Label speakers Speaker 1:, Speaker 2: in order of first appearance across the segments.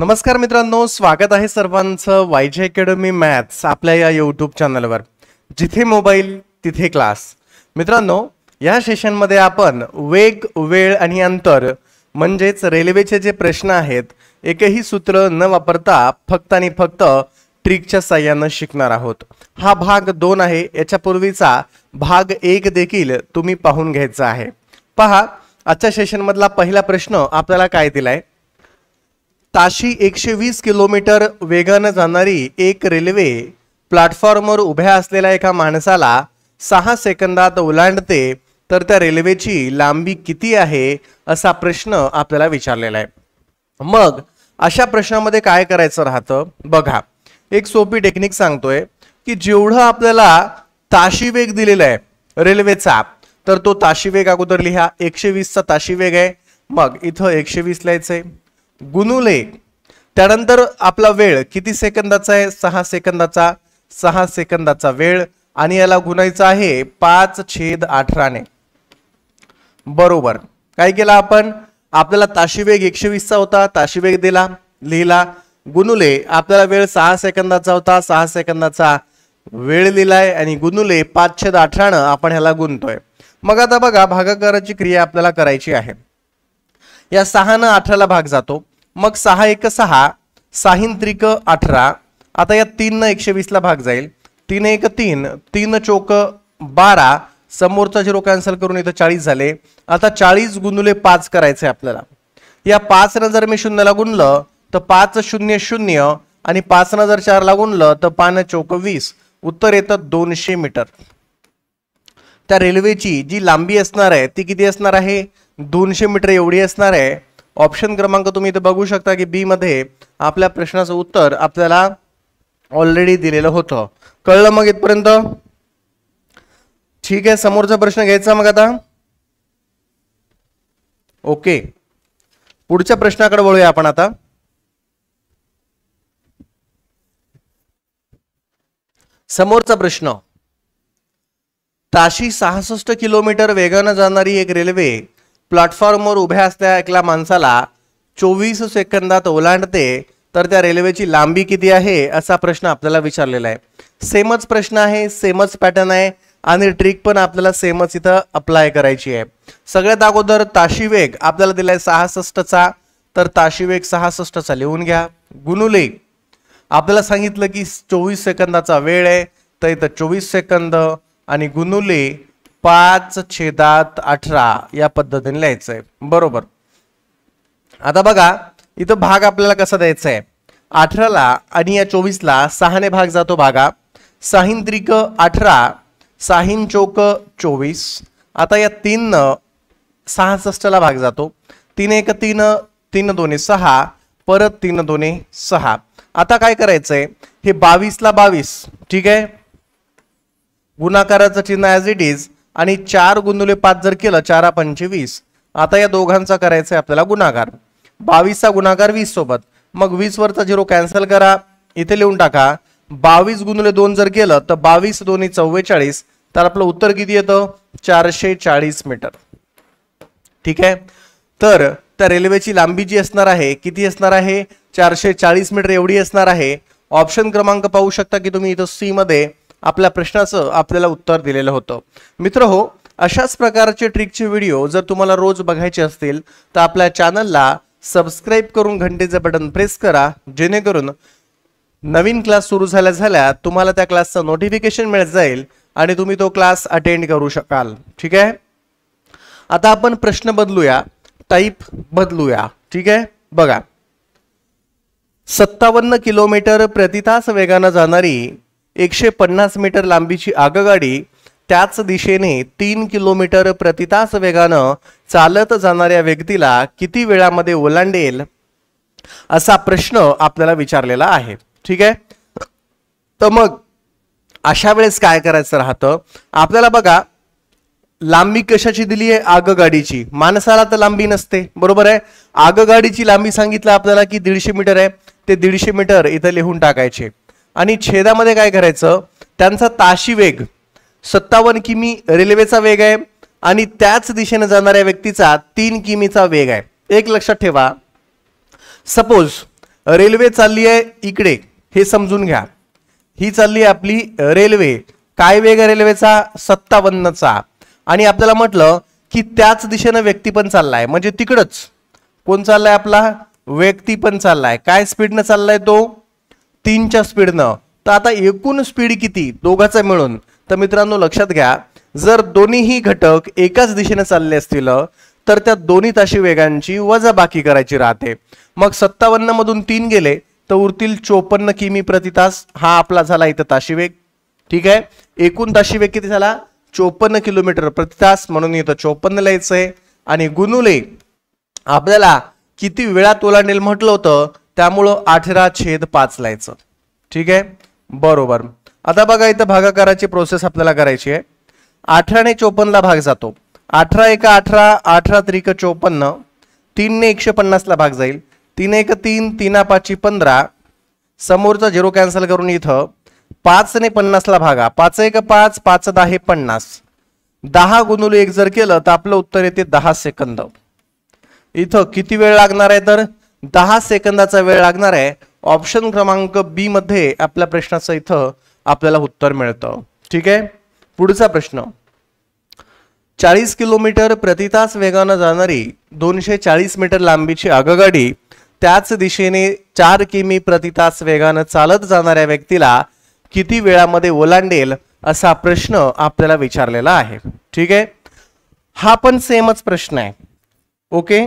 Speaker 1: नमस्कार मित्रांनो स्वागत आहे सर्वांचं वायजे अकॅडमी मॅथ्स आपल्या या यूट्यूब चॅनलवर जिथे मोबाईल तिथे क्लास मित्रांनो या सेशनमध्ये आपण वेग वेळ आणि अंतर म्हणजेच रेल्वेचे जे प्रश्न आहेत एकही सूत्र न वापरता फक्त आणि फक्त ट्रिकच्या साह्यानं शिकणार आहोत हा भाग दोन आहे याच्यापूर्वीचा भाग एक देखील तुम्ही पाहून घ्यायचा आहे पहा आजच्या सेशनमधला पहिला प्रश्न आपल्याला काय दिलाय ताशी एकशे वीस किलोमीटर वेगानं जाणारी एक रेल्वे प्लॅटफॉर्मवर उभ्या असलेल्या एका माणसाला सहा सेकंदात ओलांडते तर त्या रेल्वेची लांबी किती आहे असा प्रश्न आपल्याला विचारलेला आहे मग अशा प्रश्नामध्ये काय करायचं राहतं बघा एक सोपी टेक्निक सांगतोय की जेवढं आपल्याला ताशी वेग दिलेला आहे रेल्वेचा तर तो ताशी वेग अगोदर लिहा एकशे वीसचा ताशी वेग आहे मग इथं एकशे वीस लिहायचं आहे गुणुले त्यानंतर आपला वेळ किती सेकंदाचा आहे सहा सेकंदाचा सहा सेकंदाचा वेळ आणि याला गुणायचा आहे पाच छेद अठराने बरोबर काय केला आपण आपल्याला ताशी वेग एकशे वीसचा होता ताशी वेग दिला लिहिला गुनुले आपल्याला वेळ सहा सेकंदाचा होता सहा सेकंदाचा वेळ लिहिलाय आणि पाच छेद अठराने आपण ह्याला गुणतोय मग आता बघा भागाकाराची क्रिया आपल्याला करायची आहे या सहा सहानं अठराला भाग जातो मग सहा एक सहा साहीन अठरा आता या तीननं एकशे वीसला भाग जाईल तीन एक तीन तीन चोक बारा समोरचा झिरो कॅन्सल करून इथं चाळीस झाले आता चाळीस गुणुले पाच करायचे आपल्याला या पाच न जर मी शून्यला गुणलं तर पाच शून्य शून्य आणि पाच न जर चारला गुणलं तर पान चौक वीस उत्तर येतं दोनशे मीटर त्या रेल्वेची जी लांबी असणार आहे ती किती असणार आहे दोनशे मीटर एवढी असणार आहे ऑप्शन क्रमांक तुम्ही इथे बघू शकता की बीमध्ये आपल्या प्रश्नाचं उत्तर आपल्याला ऑलरेडी दिलेलं होतं कळलं मग इथपर्यंत ठीक आहे समोरचा प्रश्न घ्यायचा मग आता ओके पुढच्या प्रश्नाकडे वळूया आपण आता समोरचा प्रश्न ताशी सहासष्ट किलोमीटर वेगानं जाणारी एक रेल्वे प्लॅटफॉर्मवर उभ्या असल्या एकल्या माणसाला चोवीस सेकंदात ओलांडते तर त्या रेल्वेची लांबी किती आहे असा प्रश्न आपल्याला विचारलेला आहे सेमच प्रश्न आहे सेमच पॅटर्न आहे आणि ट्रिक पण आपल्याला सेमच इथं अप्लाय करायची आहे सगळ्यात अगोदर ताशी वेग आपल्याला दिलाय सहासष्टचा तर ताशी वेग सहासष्टचा लिहून घ्या गुनुले आपल्याला सांगितलं की चोवीस सेकंदाचा वेळ आहे तर इथं चोवीस सेकंद आणि गुनुले पाच छेदात अठरा या पद्धतीने लिहायचं आहे बरोबर आता बघा इथं भाग आपल्याला कसा द्यायचा आहे अठराला आणि या चोवीसला सहाने भाग जातो भागा त्रिक अठरा साहिन चौक चोवीस आता या तीन सहासष्टला भाग जातो तीन एक तीन तीन दोन्ही सहा परत तीन दोन्ही सहा आता काय करायचंय हे बावीसला बावीस ठीक आहे गुणाकाराचं चिन्ह ॲज इट इज आणि चार गुणुले पाच जर केलं चारा पंचवीस आता या दोघांचा करायचा आहे आपल्याला गुणाकार बावीसचा गुणाकार वीस सोबत मग वीस वरचा झिरो कॅन्सल करा इथे लिहून टाका बावीस गुणुले दोन जर केलं तर बावीस दोन्ही चव्वेचाळीस तर आपलं उत्तर किती येतं चारशे चाळीस मीटर ठीक आहे तर त्या रेल्वेची लांबी जी असणार आहे किती असणार आहे चारशे चाळीस मीटर एवढी असणार आहे ऑप्शन क्रमांक पाहू शकता की तुम्ही इथं सी मध्ये आपल्या प्रश्नाचं आपल्याला उत्तर दिलेलं होतं मित्र हो अशाच प्रकारचे ट्रिकचे व्हिडिओ जर तुम्हाला रोज बघायचे असतील तर आपल्या चॅनलला सबस्क्राईब करून घंटेचं बटन प्रेस करा जेणेकरून नवीन क्लास सुरू झाल्या झाल्या तुम्हाला त्या क्लासचं नोटिफिकेशन मिळत जाईल आणि तुम्ही तो क्लास अटेंड करू शकाल ठीक आहे आता आपण प्रश्न बदलूया टाईप बदलूया ठीक आहे बघा सत्तावन्न किलोमीटर प्रतितास वेगानं जाणारी एकशे पन्नास मीटर लांबीची आगगाडी त्याच दिशेने तीन किलोमीटर प्रतितास वेगानं चालत जाणाऱ्या व्यक्तीला किती वेळामध्ये ओलांडेल असा प्रश्न आपल्याला विचारलेला आहे ठीक आहे तर मग अशा वेळेस काय करायचं राहतं आपल्याला बघा लांबी कशाची दिली आहे आगगाडीची माणसाला तर लांबी नसते बरोबर आहे आगगाडीची लांबी सांगितलं आपल्याला की दीडशे मीटर आहे ते दीडशे मीटर इथं लिहून टाकायचे आणि छेदामध्ये काय करायचं त्यांचा ताशी वेग सत्तावन्न किमी रेल्वेचा वेग आहे आणि त्याच दिशेने जाणाऱ्या व्यक्तीचा तीन किमीचा वेग आहे एक लक्षात ठेवा सपोज रेल्वे चालली आहे इकडे हे समजून घ्या ही चालली आहे आपली रेल्वे काय वेग आहे रेल्वेचा सत्तावन्नचा आणि आपल्याला म्हटलं की त्याच दिशेनं व्यक्ती पण चाललाय म्हणजे तिकडच कोण चाललाय आपला व्यक्ती पण चाललाय काय स्पीडनं चाललाय तो तीनच्या स्पीडनं तर आता एकूण स्पीड किती दोघाचा मिळून तर मित्रांनो लक्षात घ्या जर दोन्हीही घटक एकाच दिशेने चालले असतील तर त्या दोन्ही ताशी वेगांची वजाबाकी करायची राहते मग सत्तावन्न मधून तीन गेले तर उरतील चोपन्न किमी प्रति तास हा आपला झाला इथं ताशी वेग ठीक आहे एकूण ताशी वेग किती झाला चोपन्न किलोमीटर प्रति तास म्हणून इथं चोपन्न लिहायचं आहे आणि गुणुले आपल्याला किती वेळात ओलांडेल म्हटलं होतं त्यामुळं अठरा छेद पाच लायचं ठीक आहे बरोबर आता बघा इथं भागाकाराची प्रोसेस आपल्याला करायची आहे अठराने चोपन्नला भाग जातो अठरा एक अठरा अठरा त्रिक चोपन्न तीनने एकशे पन्नासला भाग जाईल तीन एक तीन तीन पाची पंधरा समोरचा झिरो कॅन्सल करून इथं पाचने पन्नासला भागा पाच एक पाच पाच दहा हे पन्नास दहा गुणुले एक जर केलं तर आपलं उत्तर येते दहा सेकंद इथं किती वेळ लागणार आहे तर दहा सेकंदाचा वेळ लागणार आहे ऑप्शन क्रमांक बी मध्ये आपल्या प्रश्नाचं इथं आपल्याला उत्तर मिळतं ठीक आहे पुढचा प्रश्न चाळीस किलोमीटर प्रति तास वेगानं जाणारी दोनशे चाळीस मीटर लांबीची आगगाडी त्याच दिशेने चार किमी प्रति तास वेगानं चालत जाणाऱ्या व्यक्तीला किती वेळामध्ये ओलांडेल असा प्रश्न आपल्याला विचारलेला आहे ठीक आहे हा पण सेमच प्रश्न आहे ओके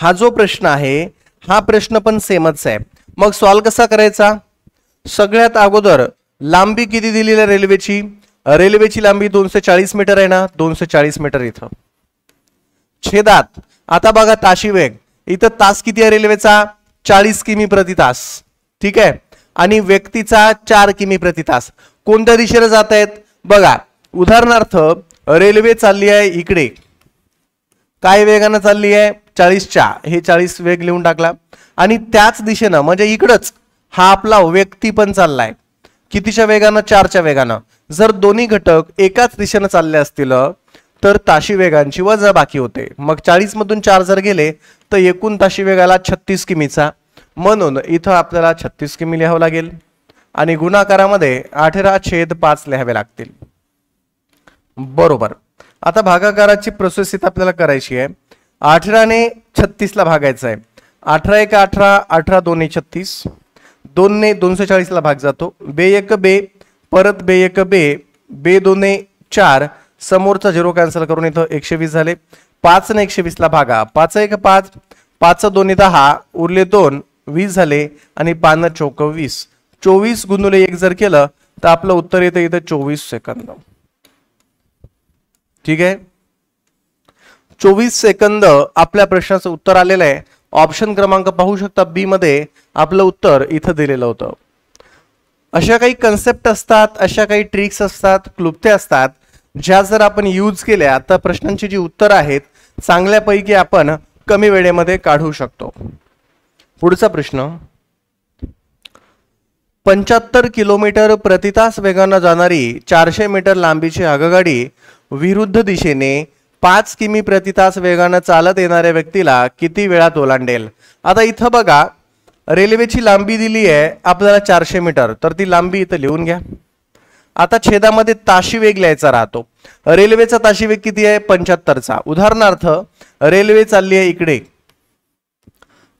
Speaker 1: हा जो प्रश्न आहे हा प्रश्न पण सेमच आहे मग सॉल्व कसा करायचा सगळ्यात अगोदर लांबी किती दिलेली आहे रेल्वेची रेल्वेची लांबी दोनशे चाळीस मीटर आहे ना दोनशे चाळीस मीटर इथं छेदात आता बघा ताशी वेग इथं तास किती आहे रेल्वेचा चाळीस किमी प्रति तास ठीक आहे आणि व्यक्तीचा चार किमी प्रति तास कोणत्या दिशेला जात आहेत बघा उदाहरणार्थ रेल्वे चालली आहे इकडे काय वेगानं चालली आहे चाळीसच्या हे चाळीस वेग लिहून टाकला आणि त्याच दिशेनं म्हणजे इकडंच हा आपला व्यक्ती पण चाललाय कितीच्या वेगानं चारच्या वेगानं जर दोन्ही घटक एकाच दिशेनं चालले असतील तर ताशी वेगांची वजा बाकी होते मग चाळीस मधून चार जर गेले तर एकूण ताशी वेगाला छत्तीस किमीचा म्हणून इथं आपल्याला छत्तीस किमी लिहावं लागेल आणि गुणाकारामध्ये अठरा छेद पाच लिहावे लागतील बरोबर आता भागाकाराची प्रोसेस इथं आपल्याला करायची आहे अठराने छत्तीसला भागायचं आहे अठरा एक अठरा अठरा दोन छत्तीस दोनने दोनशे चाळीसला भाग जातो बे एक बे परत बे एक बे बे दोने चार समोरचा झिरो कॅन्सल करून इथं एकशे वीस झाले पाचने एकशे वीसला भागा पाच एक पाच पाच दोन्ही दहा उरले दोन वीस झाले आणि पानं चौक वीस चोवीस गुणुले एक जर केलं तर आपलं उत्तर येतं इथं चोवीस सेकंद ठीक आहे चोवीस सेकंद आपल्या प्रश्नाचं उत्तर आलेलं आहे ऑप्शन क्रमांक पाहू शकता बी मध्ये आपलं उत्तर इथं दिलेलं होतं अशा काही कन्सेप्ट असतात अशा काही ट्रिक्स असतात क्लुप्त्या असतात ज्या जर आपण यूज केल्या तर प्रश्नांची जी उत्तर आहेत चांगल्यापैकी आपण कमी वेळेमध्ये काढू शकतो पुढचा प्रश्न पंच्याहत्तर किलोमीटर प्रतितास वेगानं जाणारी चारशे मीटर लांबीची आगगाडी विरुद्ध दिशेने पाच किमी प्रतितास वेगानं चालत येणाऱ्या व्यक्तीला किती वेळात ओलांडेल आता इथं बघा रेल्वेची लांबी दिली आहे आपल्याला चारशे मीटर तर ती लांबी इथं लिहून घ्या आता छेदामध्ये ताशी वेग लिहायचा राहतो रेल्वेचा ताशी वेग किती आहे पंच्याहत्तरचा उदाहरणार्थ रेल्वे चालली आहे इकडे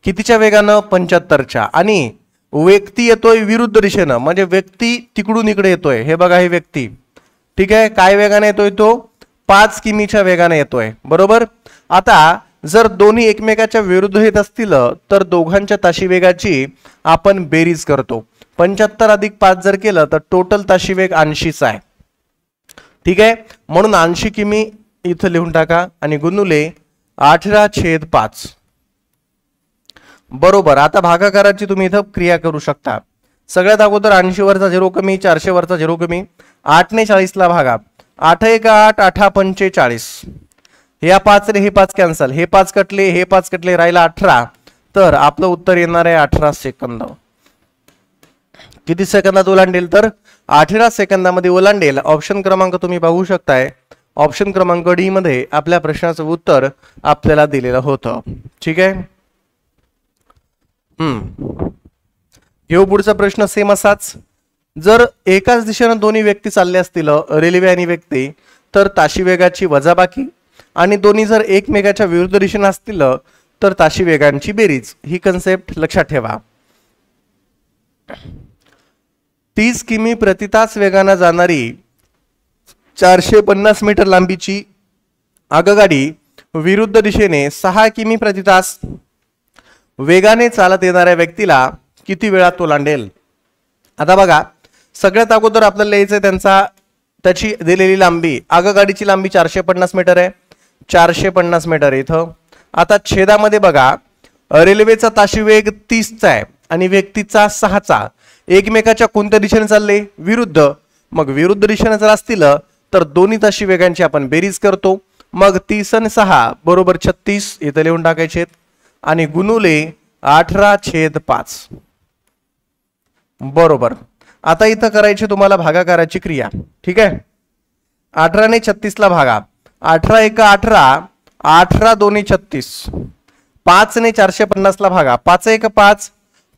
Speaker 1: कितीच्या वेगानं पंच्याहत्तरच्या आणि व्यक्ती येतोय विरुद्ध दिशेनं म्हणजे व्यक्ती तिकडून इकडे येतोय हे बघा ही व्यक्ती ठीक आहे काय वेगाने येतोय तो पाच किमीच्या वेगाने येतोय बरोबर आता जर दोन्ही एकमेकाच्या विरुद्ध येत असतील तर दोघांच्या ताशी वेगाची आपण बेरीज करतो पंच्याहत्तर अधिक पाच जर केलं तर टोटल ताशी वेग ऐंशीचा आहे ठीक आहे म्हणून ऐंशी किमी इथं लिहून टाका आणि गुनुले अठरा छेद पाच बरोबर आता भागाकाराची तुम्ही इथं क्रिया करू शकता सगळ्यात अगोदर ऐंशी वरचा झिरो कमी चारशे वरचा झिरो कमी आठने चाळीसला भागा आठ एक आठ अठा पंचेचाळीस या पाच रे हे पाच कॅन्सल हे पाच कटले हे पाच कटले राहिला अठरा तर आपलं उत्तर येणार आहे अठरा सेकंद किती सेकंदात ओलांडेल तर अठरा सेकंदामध्ये ओलांडेल ऑप्शन क्रमांक तुम्ही पाहू शकताय ऑप्शन क्रमांक डी मध्ये आपल्या प्रश्नाचं उत्तर आपल्याला दिलेलं होतं ठीक आहे हम्म घेऊ पुढचा प्रश्न सेम असाच जर एकाच दिशेनं दोन्ही व्यक्ती चालले असतील रेल्वे आणि व्यक्ती तर ताशी वेगाची वजाबाकी आणि दोन्ही जर एकमेकाच्या विरुद्ध दिशेनं असतील तर ताशी वेगांची बेरीज ही कन्सेप्ट लक्षात ठेवा तीस किमी प्रतितास वेगानं जाणारी चारशे पन्नास मीटर लांबीची आगगाडी विरुद्ध दिशेने सहा किमी प्रतितास वेगाने चालत येणाऱ्या व्यक्तीला किती वेळात तो लांडेल आता बघा सगळ्यात अगोदर आपल्याला लिहायचं आहे त्यांचा त्याची दिलेली लांबी आगगाडीची लांबी चारशे पन्नास मीटर आहे चारशे पन्नास मीटर इथं आता छेदामध्ये बघा रेल्वेचा ताशी वेग तीसचा आहे आणि व्यक्तीचा सहाचा एकमेकाच्या कोणत्या दिशेने चालले विरुद्ध मग विरुद्ध दिशेने जर असतील तर दोन्ही ताशी वेगांची आपण बेरीज करतो मग तीस आणि सहा बरोबर छत्तीस इथं लिहून टाकायचे आणि गुणुले अठरा छेद पाच बरोबर आता इथं करायची तुम्हाला भागाकाराची क्रिया ठीक आहे अठराने छत्तीसला भागा अठरा एक अठरा अठरा दोन्ही छत्तीस पाचने चारशे पन्नासला भागा पाच एक पाच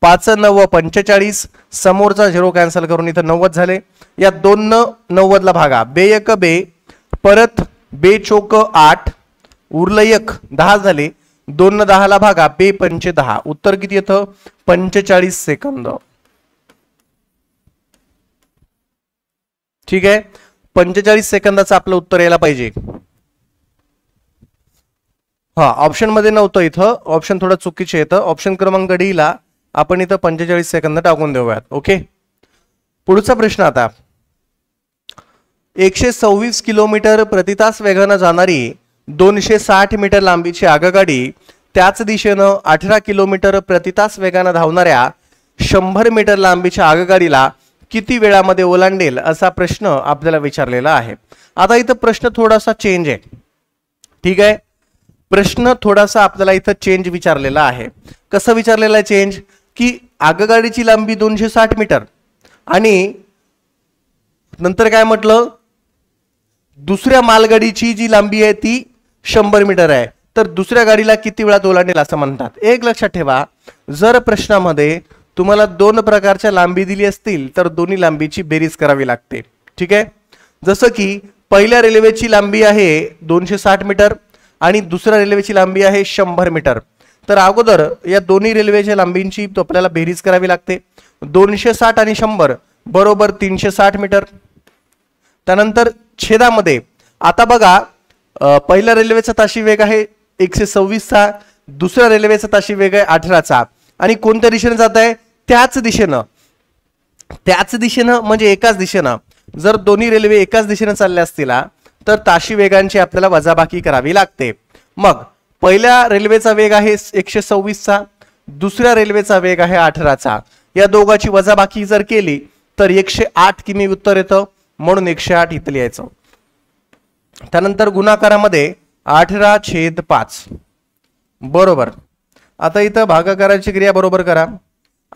Speaker 1: पाच नव पंचेचाळीस समोरचा झिरो कॅन्सल करून इथं नव्वद झाले या दोन नव्वदला भागा बे एक बे परत बे चोक आठ उर्लयक दहा झाले दोन दहाला भागा बे पंचे दहा उत्तर किती येतं पंचेचाळीस सेकंद ठीक आहे पंचेचाळीस सेकंदाचं आपलं उत्तर यायला पाहिजे हा ऑप्शन मध्ये नव्हतं इथं ऑप्शन थोडं चुकीचे येतं ऑप्शन क्रमांक डीला आपण इथं पंचेचाळीस सेकंद टाकून देऊयात ओके पुढचा प्रश्न आता एकशे सव्वीस किलोमीटर प्रतितास वेगानं जाणारी दोनशे साठ मीटर लांबीची आगगाडी त्याच दिशेनं अठरा किलोमीटर प्रतितास वेगानं धावणाऱ्या शंभर मीटर लांबीच्या आगगाडीला किती वेळामध्ये ओलांडेल असा प्रश्न आपल्याला विचारलेला आहे आता इथं प्रश्न थोडासा चेंज आहे ठीक आहे प्रश्न थोडासा आपल्याला इथं चेंज विचारलेला आहे कसं विचारलेला आहे चेंज की आगगाडीची लांबी दोनशे साठ मीटर आणि नंतर काय म्हटलं दुसऱ्या मालगाडीची जी लांबी आहे ती शंभर मीटर आहे तर दुसऱ्या गाडीला किती वेळात ओलांडेल असं म्हणतात एक लक्षात ठेवा जर प्रश्नामध्ये तुम्हाला दोन प्रकारच्या लांबी दिली असतील तर दोन्ही लांबीची बेरीज करावी लागते ठीक आहे जसं की पहिल्या रेल्वेची लांबी आहे दोनशे साठ मीटर आणि दुसऱ्या रेल्वेची लांबी आहे शंभर मीटर तर अगोदर या दोन्ही रेल्वेच्या लांबींची आपल्याला बेरीज करावी लागते दोनशे साठ आणि शंभर बरोबर तीनशे साठ मीटर त्यानंतर छेदामध्ये आता बघा पहिल्या रेल्वेचा ताशी वेग आहे एकशे सव्वीसचा दुसऱ्या रेल्वेचा ताशी वेग आहे अठराचा आणि कोणत्या दिशेने जात आहे त्याच दिशेनं त्याच दिशेनं म्हणजे एकाच दिशेनं जर दोन्ही रेल्वे एकाच दिशेनं चालल्या असतील तर ताशी वेगांची आपल्याला वजाबाकी करावी लागते मग पहिल्या रेल्वेचा वेग आहे एकशे सव्वीसचा दुसऱ्या रेल्वेचा वेग आहे अठराचा या दोघाची वजाबाकी जर केली तर एकशे आठ किमी उत्तर येतं म्हणून एकशे आठ इथं लिहायचं त्यानंतर गुणाकारामध्ये अठरा छेद पाच बरोबर आता इथं भागाकाराची क्रिया बरोबर करा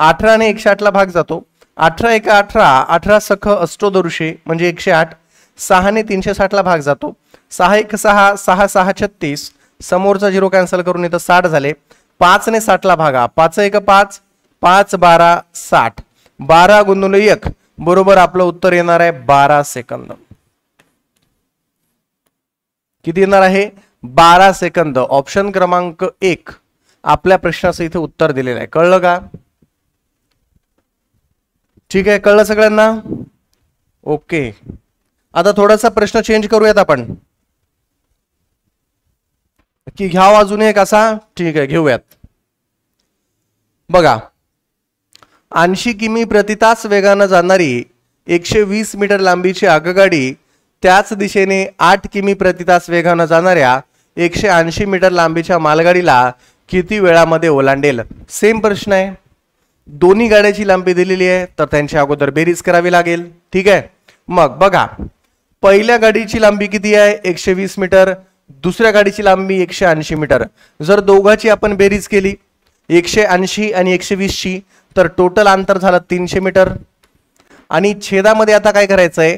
Speaker 1: अठरा ने एकशे आठला भाग जातो अठरा एक अठरा अठरा सख अष्टोदरुषे म्हणजे एकशे आठ सहाने तीनशे साठला भाग जातो सहा एक सहा सहा सहा छत्तीस समोरचा झिरो कॅन्सल करून इथं साठ झाले पाचने साठला भागा पाच एक पाच पाच बारा साठ बारा गुंदुल एक बरोबर आपलं उत्तर येणार आहे बारा सेकंद किती येणार आहे बारा सेकंद ऑप्शन क्रमांक एक आपल्या प्रश्नाचं इथे उत्तर दिलेलं आहे कळलं का ठीक आहे कळलं सगळ्यांना ओके आता थोडासा प्रश्न चेंज करूयात आपण की घ्याव अजून एक असा ठीक आहे घेऊयात बघा ऐंशी किमी प्रतितास वेगानं जाणारी एकशे वीस मीटर लांबीची आगगाडी त्याच दिशेने आठ किमी प्रतितास वेगानं जाणाऱ्या एकशे ऐंशी मीटर लांबीच्या मालगाडीला किती वेळामध्ये ओलांडेल सेम प्रश्न आहे दोन्ही गाड्याची लांबी दिलेली आहे तर त्यांच्या अगोदर बेरीज करावी लागेल ठीक आहे मग बघा पहिल्या गाडीची लांबी किती आहे एकशे वीस मीटर दुसऱ्या गाडीची लांबी एकशे ऐंशी मीटर जर दोघाची आपण बेरीज केली एकशे ऐंशी आणि एकशे ची तर टोटल अंतर झालं तीनशे मीटर आणि छेदामध्ये आता काय करायचं आहे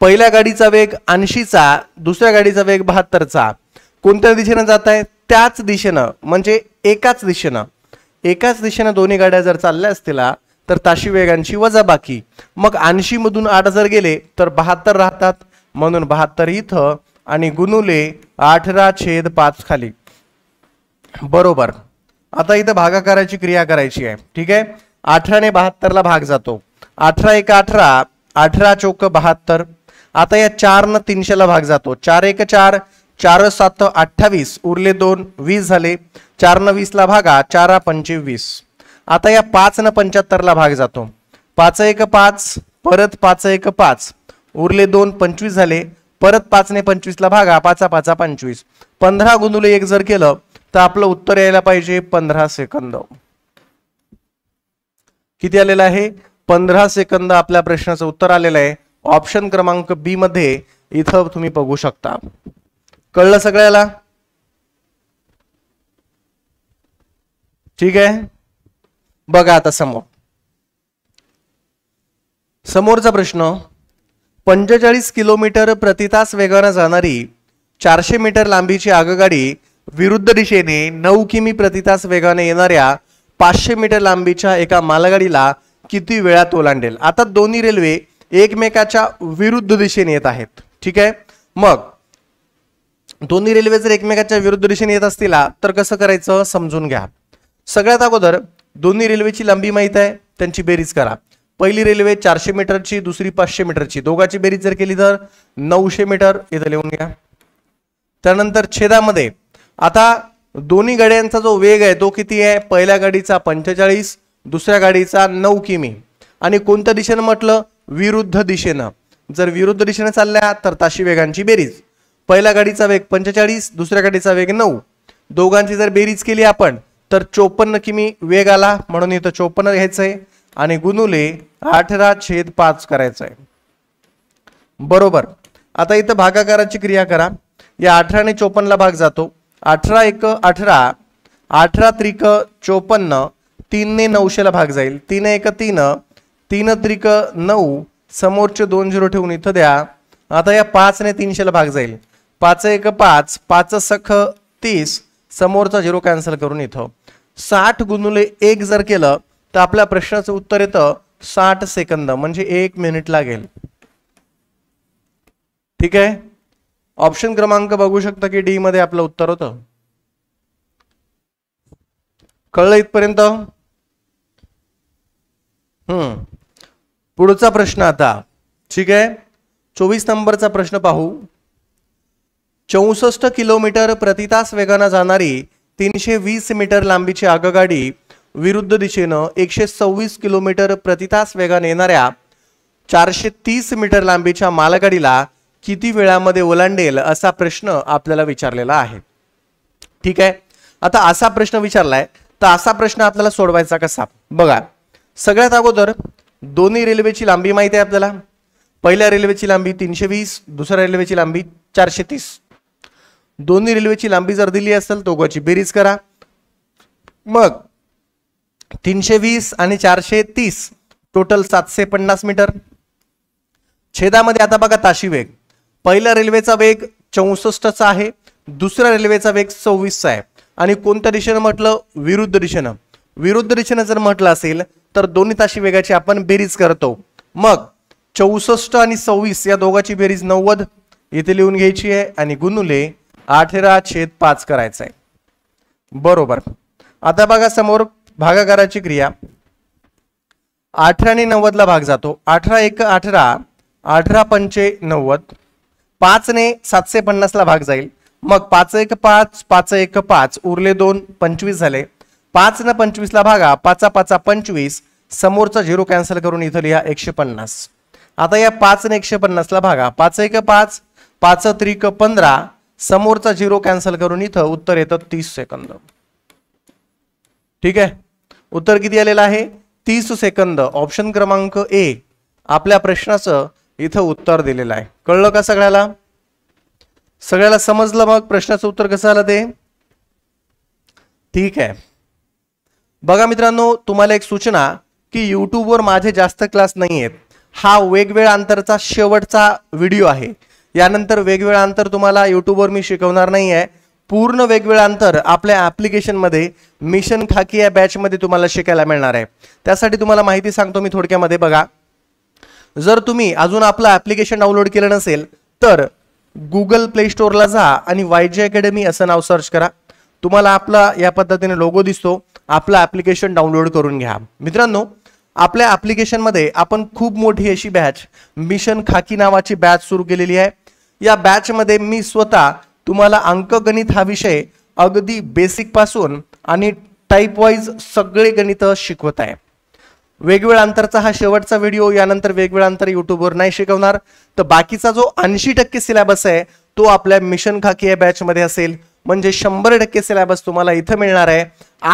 Speaker 1: पहिल्या गाडीचा वेग ऐंशीचा दुसऱ्या गाडीचा वेग बहात्तरचा कोणत्या दिशेनं जात आहे त्याच दिशेनं म्हणजे एकाच दिशेनं एकाच दिशेनं दोन्ही गाड्या जर चालल्या असतील तर ताशी वेगांची वजा बाकी मग ऐंशी मधून आठ जर गेले तर बहात्तर राहतात म्हणून बहात्तर इथं आणि गुणुले अठरा छेद पाच खाली बरोबर आता इथं भागाकाराची क्रिया करायची आहे ठीक आहे अठराने बहात्तरला भाग जातो अठरा एक अठरा अठरा चौक बहात्तर आता या चार न तीनशेला भाग जातो चार एक चार चार सात अठ्ठावीस उरले दोन वीस झाले चार न वीसला भागा चारा पंचवीस आता या पाच न पंच्याहत्तरला भाग जातो पाच एक पाच परत पाच एक पाच उरले दोन पंचवीस झाले परत पाचने पंचवीसला भागा पाच पाचा पंचवीस पंधरा गुंदुले एक जर केलं तर आपलं उत्तर यायला पाहिजे पंधरा सेकंद किती आलेलं आहे पंधरा सेकंद आपल्या प्रश्नाचं उत्तर आलेलं आहे ऑप्शन क्रमांक बी मध्ये इथं तुम्ही बघू शकता कळलं सगळ्याला ठीक आहे बघा आता समोर समोरचा प्रश्न पंचेचाळीस किलोमीटर प्रतितास वेगाने जाणारी चारशे मीटर लांबीची आगगाडी विरुद्ध दिशेने नऊ किमी प्रतितास वेगाने येणाऱ्या पाचशे मीटर लांबीच्या एका मालगाडीला किती वेळात ओलांडेल आता दोन्ही रेल्वे एकमेकाच्या विरुद्ध दिशेने येत आहेत ठीक आहे मग दोन्ही रेल्वे जर एकमेकाच्या विरुद्ध दिशेने येत असतील तर कसं करायचं समजून घ्या सगळ्यात अगोदर दोन्ही रेल्वेची लांबी माहीत आहे त्यांची बेरीज करा पहिली रेल्वे चारशे मीटरची दुसरी पाचशे मीटरची दोघाची बेरीज जर केली तर नऊशे मीटर इथं लिहून घ्या त्यानंतर छेदामध्ये आता दोन्ही गाड्यांचा जो वेग आहे तो किती आहे पहिल्या गाडीचा पंचेचाळीस दुसऱ्या गाडीचा नऊ किमी आणि कोणत्या दिशेनं म्हटलं विरुद्ध दिशेनं जर विरुद्ध दिशेनं चालल्या तर ताशी वेगांची बेरीज पहिल्या गाडीचा वेग पंचेचाळीस दुसऱ्या गाडीचा वेग नऊ दोघांची जर बेरीज केली आपण तर चोपन्न किमी वेग आला म्हणून इथं चोपन्न घ्यायचं आहे आणि गुणुले अठरा छेद पाच करायचं आहे बरोबर आता इथं भागाकाराची क्रिया करा या अठराने चोपन्नला भाग जातो अठरा एक अठरा अठरा त्रिक चोपन्न तीनने नऊशेला भाग जाईल तीन एक तीन तीन त्रिक नऊ समोरचे दोन झिरो ठेवून इथं द्या आता या पाचने तीनशेला भाग जाईल पाच एक पाच पाच सख तीस समोरचा झिरो कॅन्सल करून इथं साठ गुणुले एक जर केलं तर आपल्या प्रश्नाचं उत्तर येतं साठ सेकंद म्हणजे एक मिनिट लागेल ठीक आहे ऑप्शन क्रमांक बघू शकता की डी मध्ये आपलं उत्तर होतं कळलं इथपर्यंत हम्म पुढचा प्रश्न आता ठीक आहे चोवीस नंबरचा प्रश्न पाहू चौसष्ट किलोमीटर प्रतितास वेगानं जाणारी तीनशे वीस मीटर लांबीची आगगाडी विरुद्ध दिशेनं एकशे सव्वीस किलोमीटर प्रतितास वेगानं येणाऱ्या चारशे तीस मीटर लांबीच्या मालगाडीला किती वेळामध्ये ओलांडेल असा प्रश्न आपल्याला विचारलेला आहे ठीक आहे आता असा प्रश्न विचारलाय तर असा प्रश्न आपल्याला सोडवायचा कसा बघा सगळ्यात अगोदर दोन्ही रेल्वेची लांबी माहिती आहे आपल्याला पहिल्या रेल्वेची लांबी तीनशे वीस दुसऱ्या रेल्वेची लांबी चारशे तीस दोन्ही रेल्वेची लांबी जर दिली असेल दोघांची बेरीज करा मग तीनशे वीस आणि चारशे तीस टोटल सातशे पन्नास मीटर छेदामध्ये आता बघा ताशी वेग पहिला रेल्वेचा वेग चौसष्टचा आहे दुसरा रेल्वेचा वेग सव्वीसचा आहे आणि कोणत्या दिशेनं म्हटलं विरुद्ध दिशेनं विरुद्ध दिशेनं जर म्हटलं असेल तर दोन्ही ताशी वेगाची आपण बेरीज करतो मग चौसष्ट आणि सव्वीस या दोघाची बेरीज नव्वद इथे लिहून घ्यायची आहे आणि गुणुले अठरा छेद पाच करायचं आहे बरोबर आता बघा समोर भागाकाराची क्रिया अठराने नव्वदला भाग जातो अठरा एक अठरा अठरा पंचे नव्वद पाचने सातशे पन्नासला भाग जाईल मग पाच एक पाच पाच एक पाच उरले दोन पंचवीस झाले पाच न पंचवीसला भागा पाचा पाचा पंचवीस समोरचा झिरो कॅन्सल करून इथं लिहा एकशे पन्नास आता या पाच ने एकशे पन्नासला भागा पाच एक पाच पाच त्रिक पंधरा समोरचा झिरो कॅन्सल करून इथं उत्तर येतं तीस सेकंद ठीक आहे उत्तर किती आलेलं आहे तीस सेकंद ऑप्शन क्रमांक ए आपल्या प्रश्नाचं इथं उत्तर दिलेलं आहे कळलं का सगळ्याला सगळ्याला समजलं मग प्रश्नाचं उत्तर कसं आलं ते ठीक आहे बघा मित्रांनो तुम्हाला एक सूचना की यूट्यूबवर माझे जास्त क्लास नाही आहेत हा वेगवेगळ्या अंतरचा शेवटचा व्हिडिओ आहे यानंतर वेगवेगळं अंतर तुम्हाला युट्यूबवर मी शिकवणार नाही आहे पूर्ण वेगवेगळं अंतर आपल्या ॲप्लिकेशनमध्ये मिशन खाकी या बॅचमध्ये तुम्हाला शिकायला मिळणार आहे त्यासाठी तुम्हाला माहिती सांगतो मी थोडक्यामध्ये बघा जर तुम्ही अजून आपलं ॲप्लिकेशन डाउनलोड केलं नसेल तर गुगल प्ले स्टोअरला जा आणि वाय अकॅडमी असं नाव सर्च करा तुम्हाला आपला या पद्धतीने लोगो दिसतो आपलं ॲप्लिकेशन डाउनलोड करून घ्या मित्रांनो आपल्या ॲप्लिकेशनमध्ये आपण खूप मोठी अशी बॅच मिशन खाकी नावाची बॅच सुरू केलेली आहे या बॅचमध्ये मी स्वतः तुम्हाला अंकगणित हा विषय अगदी बेसिकपासून आणि टाईप वाईज सगळे गणित शिकवत आहे वेगवेगळ्या अंतरचा हा शेवटचा व्हिडिओ यानंतर वेगवेगळ्या अंतर युट्यूबवर नाही शिकवणार तर बाकीचा जो ऐंशी टक्के सिलेबस आहे तो आपल्या मिशन खाकी या बॅचमध्ये असेल म्हणजे शंभर टक्के सिलेबस तुम्हाला इथं मिळणार आहे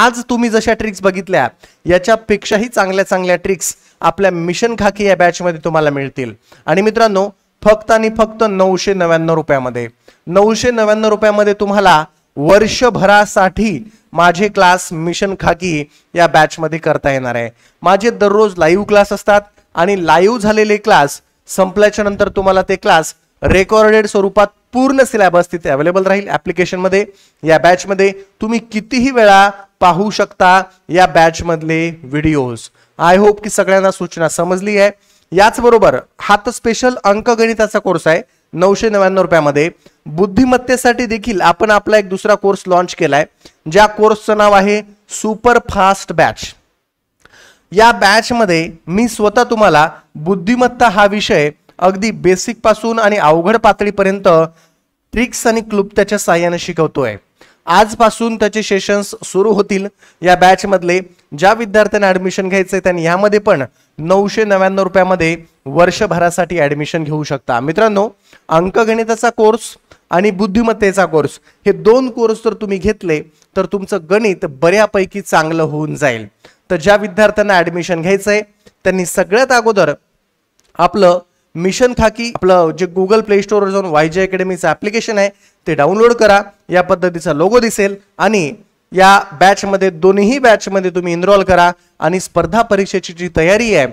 Speaker 1: आज तुम्ही जशा ट्रिक्स बघितल्या याच्यापेक्षाही चांगल्या चांगल्या ट्रिक्स आपल्या मिशन खाकी या बॅचमध्ये तुम्हाला मिळतील आणि मित्रांनो फक्त आणि फक्त नऊशे नव्याण्णव रुपयामध्ये नऊशे नव्याण्णव रुपयामध्ये तुम्हाला वर्षभरासाठी माझे क्लास मिशन खाकी या बॅचमध्ये करता येणार आहे माझे दररोज लाईव्ह क्लास असतात आणि लाईव्ह झालेले क्लास संपल्याच्या नंतर तुम्हाला ते क्लास रेकॉर्डेड स्वरूपात पूर्ण सिलेबस तिथे अवेलेबल राहील ॲप्लिकेशनमध्ये या बॅचमध्ये तुम्ही कितीही वेळा पाहू शकता या बॅचमधले व्हिडिओज आय होप की सगळ्यांना सूचना समजली आहे याचबरोबर हा तर स्पेशल गणिताचा कोर्स आहे नऊशे नव्याण्णव रुपयामध्ये बुद्धिमत्तेसाठी देखील आपण आपला एक दुसरा कोर्स लॉन्च केलाय ज्या कोर्सचं नाव आहे सुपर फास्ट बॅच या बॅचमध्ये मी स्वतः तुम्हाला बुद्धिमत्ता हा विषय अगदी बेसिकपासून आणि अवघड पातळीपर्यंत ट्रिक्स आणि क्लुप्त्याच्या साह्याने शिकवतोय आजपासून त्याचे सेशन्स सुरू होतील या बॅचमधले ज्या विद्यार्थ्यांना ॲडमिशन घ्यायचं आहे त्यांनी यामध्ये पण नऊशे नव्याण्णव रुपयामध्ये वर्षभरासाठी ॲडमिशन घेऊ शकता मित्रांनो गणिताचा कोर्स आणि बुद्धिमत्तेचा कोर्स हे दोन कोर्स जर तुम्ही घेतले तर तुमचं गणित बऱ्यापैकी चांगलं होऊन जाईल तर ज्या विद्यार्थ्यांना ॲडमिशन घ्यायचं आहे त्यांनी सगळ्यात अगोदर आपलं मिशन खाकी आपलं जे गुगल प्ले स्टोरवर जाऊन वाय अकॅडमीचं ॲप्लिकेशन आहे ते डाउनलोड करा या पद्धतीचा लोगो दिसेल आणि या बॅचमध्ये दोन्ही बॅचमध्ये तुम्ही इनरोल करा आणि स्पर्धा परीक्षेची जी तयारी आहे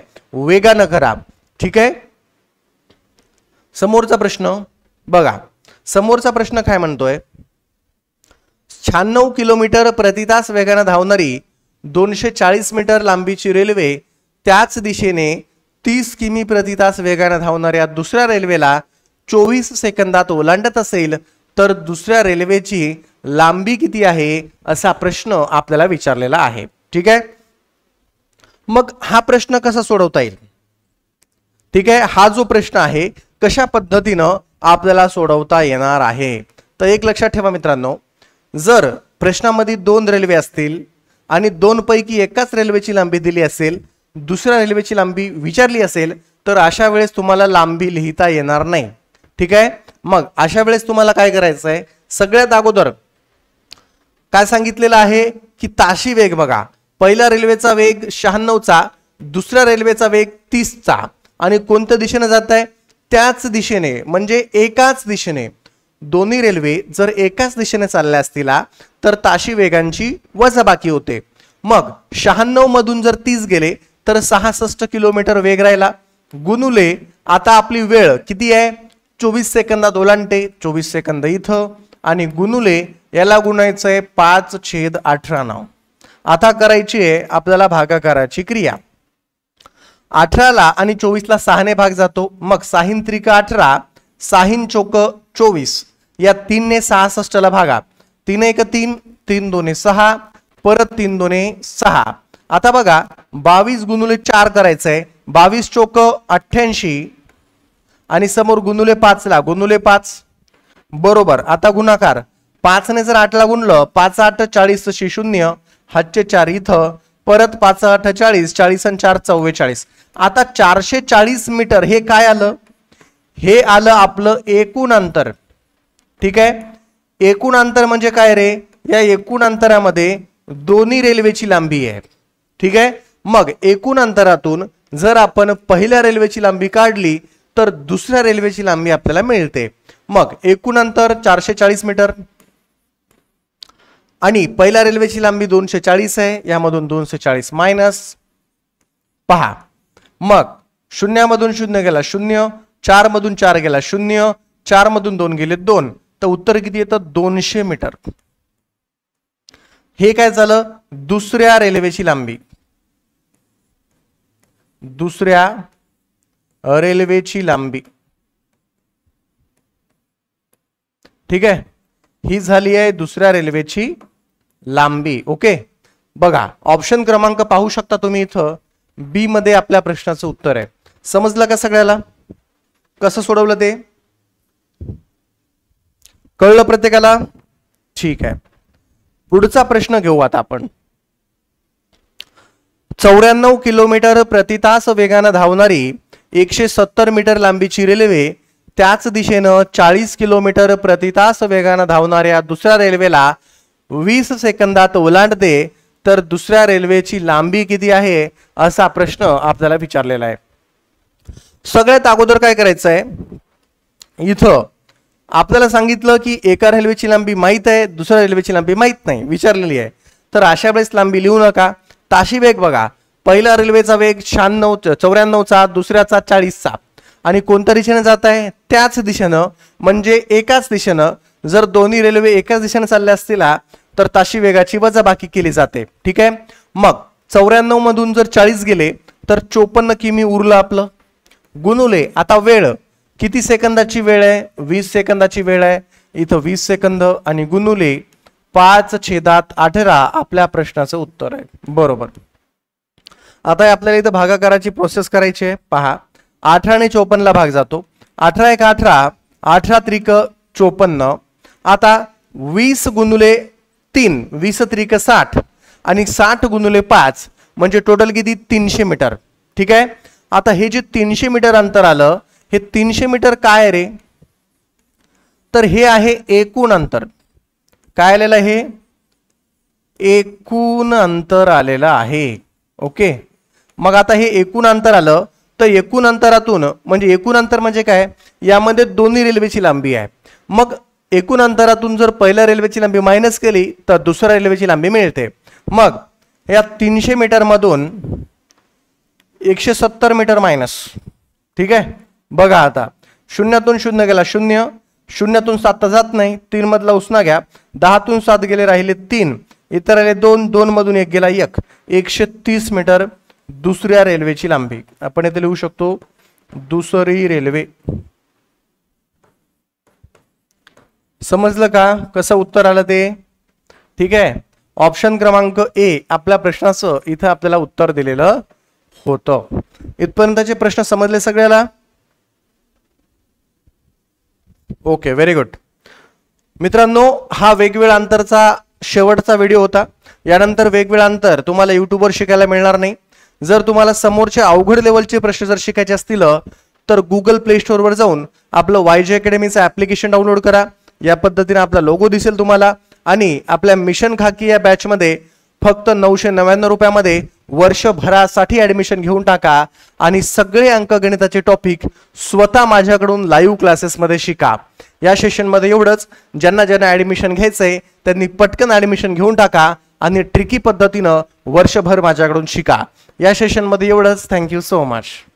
Speaker 1: वेगानं करा ठीक आहे समोरचा प्रश्न बघा समोरचा प्रश्न काय म्हणतोय शहाण्णव किलोमीटर तास वेगानं धावणारी दोनशे चाळीस मीटर लांबीची रेल्वे त्याच दिशेने तीस किमी तास वेगानं धावणाऱ्या दुसऱ्या रेल्वेला चोवीस सेकंदात ओलांडत असेल तर दुसऱ्या रेल्वेची लांबी किती आहे असा प्रश्न आपल्याला विचारलेला आहे ठीक आहे मग हा प्रश्न कसा सोडवता येईल ठीक आहे हा जो प्रश्न आहे कशा पद्धतीनं आपल्याला सोडवता येणार आहे तर एक लक्षात ठेवा मित्रांनो जर प्रश्नामध्ये दोन रेल्वे असतील आणि दोन पैकी एकाच रेल्वेची लांबी दिली असेल दुसऱ्या रेल्वेची लांबी विचारली असेल तर अशा वेळेस तुम्हाला लांबी लिहिता येणार नाही ठीक आहे मग अशा वेळेस तुम्हाला काय करायचं आहे सगळ्यात अगोदर काय सांगितलेलं आहे की ताशी वेग बघा पहिला रेल्वेचा वेग शहाण्णवचा दुसऱ्या रेल्वेचा वेग तीसचा आणि कोणत्या दिशेने जात आहे त्याच दिशेने म्हणजे एकाच दिशेने दोन्ही रेल्वे जर एकाच दिशेने चालल्या असतील तर ताशी वेगांची वजाबाकी होते मग शहाण्णव मधून जर तीस गेले तर सहासष्ट किलोमीटर वेग राहिला गुनुले आता आपली वेळ किती आहे चोवीस सेकंदात ओलांटे चोवीस सेकंद इथं आणि गुणुले याला गुणायचं आहे पाच छेद अठरा नाव आता करायची आहे आपल्याला भागाकाराची क्रिया अठराला आणि चोवीसला सहाने भाग जातो मग साहिन त्रिका अठरा साहिन चोक चोवीस या तीनने सहासष्टला भागा तीन एक तीन तीन दोने सहा परत तीन दोने सहा आता बघा बावीस गुणुले चार करायचंय बावीस चोक अठ्ठ्याऐंशी आणि समोर गुणुले पाचला गुणुले पाच बरोबर आता गुणाकार पाचने जर आठला गुणलं पाच आठ चाळीस शी शून्य हातचे चार इथं परत पाच आठ चाळीस चाळीस आणि चार चव्वेचाळीस आता चारशे चाळीस मीटर हे काय आलं हे आलं आपलं एकूण अंतर ठीक आहे एकूण अंतर म्हणजे काय रे या एकूण अंतरामध्ये दोन्ही रेल्वेची लांबी आहे ठीक आहे मग एकूण अंतरातून जर आपण पहिल्या रेल्वेची लांबी काढली तर दुसऱ्या रेल्वेची लांबी आपल्याला मिळते मग एकूण अंतर चारशे चाळीस मीटर आणि पहिल्या रेल्वेची लांबी दोनशे चाळीस आहे यामधून दोनशे चाळीस मायनस पहा मग शून्यामधून शून्य गेला शून्य चार मधून चार गेला शून्य चार मधून दोन गेले दोन तर उत्तर किती येतं दोनशे मीटर हे काय झालं दुसऱ्या रेल्वेची लांबी दुसऱ्या रेल्वेची लांबी ठीक आहे ही झाली आहे दुसऱ्या रेल्वेची लांबी ओके बघा ऑप्शन क्रमांक पाहू शकता तुम्ही इथं बी मध्ये आपल्या प्रश्नाचं उत्तर आहे समजलं का सगळ्याला कसं सोडवलं ते कळलं प्रत्येकाला ठीक आहे पुढचा प्रश्न घेऊ आता आपण चौऱ्याण्णव किलोमीटर प्रति तास वेगानं धावणारी एकशे सत्तर मीटर लांबीची रेल्वे त्याच दिशेनं चाळीस किलोमीटर प्रतितास वेगानं धावणाऱ्या दुसऱ्या रेल्वेला वीस सेकंदात ओलांडते तर दुसऱ्या रेल्वेची लांबी किती आहे असा प्रश्न आपल्याला विचारलेला आहे सगळ्यात अगोदर काय करायचं आहे इथं आपल्याला सांगितलं की एका रेल्वेची लांबी माहीत आहे दुसऱ्या रेल्वेची लांबी माहीत नाही विचारलेली आहे तर अशा वेळेस लांबी लिहू नका ताशी वेग बघा पहिला रेल्वेचा वेग शहाण्णव चौऱ्याण्णवचा दुसऱ्याचा चाळीसचा आणि कोणत्या दिशेनं जात आहे त्याच दिशेनं म्हणजे एकाच दिशेनं जर दोन्ही रेल्वे एकाच दिशेनं चालल्या असतील तर ताशी वेगाची वजाबाकी केली जाते ठीक आहे मग चौऱ्याण्णव मधून जर चाळीस गेले तर चोपन्न किमी उरलं आपलं गुणुले आता वेळ किती सेकंदाची वेळ आहे वीस सेकंदाची वेळ आहे इथं वीस सेकंद आणि गुणुले पाच छेदात अठरा आपल्या प्रश्नाचं उत्तर आहे बरोबर आता आपल्याला इथं भागाकाराची प्रोसेस करायची आहे पहा आणि चोपन्नला भाग जातो अठरा एक अठरा अठरा त्रिक चोपन्न आता वीस गुणुले तीन वीस त्रिक साठ आणि साठ गुणुले पाच म्हणजे टोटल किती तीनशे मीटर ठीक आहे आता हे जे तीनशे मीटर अंतर आलं हे तीनशे मीटर काय रे तर हे आहे एकूण अंतर काय आलेलं हे एकूण अंतर आलेलं आहे ओके मग आता हे एकूण अंतर आलं तर एकूण अंतरातून म्हणजे एकूण अंतर म्हणजे काय यामध्ये दोन्ही रेल्वेची लांबी आहे मग एकूण अंतरातून जर पहिल्या रेल्वेची लांबी मायनस केली तर दुसऱ्या रेल्वेची लांबी मिळते मग या तीनशे मीटरमधून एकशे सत्तर मीटर मायनस ठीक आहे बघा आता शून्यातून शून्य गेला शून्य शून्यातून सात तर जात नाही तीनमधला उसना घ्या दहातून सात गेले राहिले तीन इतर आले दोन दोनमधून एक गेला एक एकशे तीस मीटर दुसऱ्या रेल्वेची लांबी आपण येथे लिहू शकतो दुसरी रेल्वे समजलं का कसं उत्तर आलं ते ठीक आहे ऑप्शन क्रमांक ए आपल्या प्रश्नाचं इथं आपल्याला उत्तर दिलेलं होतं इथपर्यंतचे प्रश्न समजले सगळ्याला ओके व्हेरी गुड मित्रांनो हा वेगवेगळ्या अंतरचा शेवटचा व्हिडिओ होता यानंतर वेगवेगळ्या अंतर तुम्हाला युट्यूबवर शिकायला मिळणार नाही जर तुम्हाला समोरचे अवघड लेवलचे प्रश्न जर शिकायचे असतील तर गुगल प्ले स्टोअरवर जाऊन आपलं वायजे अकॅडमीचं ऍप्लिकेशन डाउनलोड करा या पद्धतीने आपला लोगो दिसेल तुम्हाला आणि आपल्या मिशन खाकी या बॅचमध्ये फक्त नऊशे नव्याण्णव रुपयामध्ये वर्षभरासाठी ॲडमिशन घेऊन टाका आणि सगळे अंक गणिताचे टॉपिक स्वतः माझ्याकडून लाईव्ह क्लासेसमध्ये शिका या सेशनमध्ये एवढंच ज्यांना ज्यांना ॲडमिशन घ्यायचं आहे त्यांनी पटकन ॲडमिशन घेऊन टाका आणि ट्रिकी पद्धतीनं वर्षभर माझ्याकडून शिका या सेशनमध्ये एवढंच थँक्यू सो मच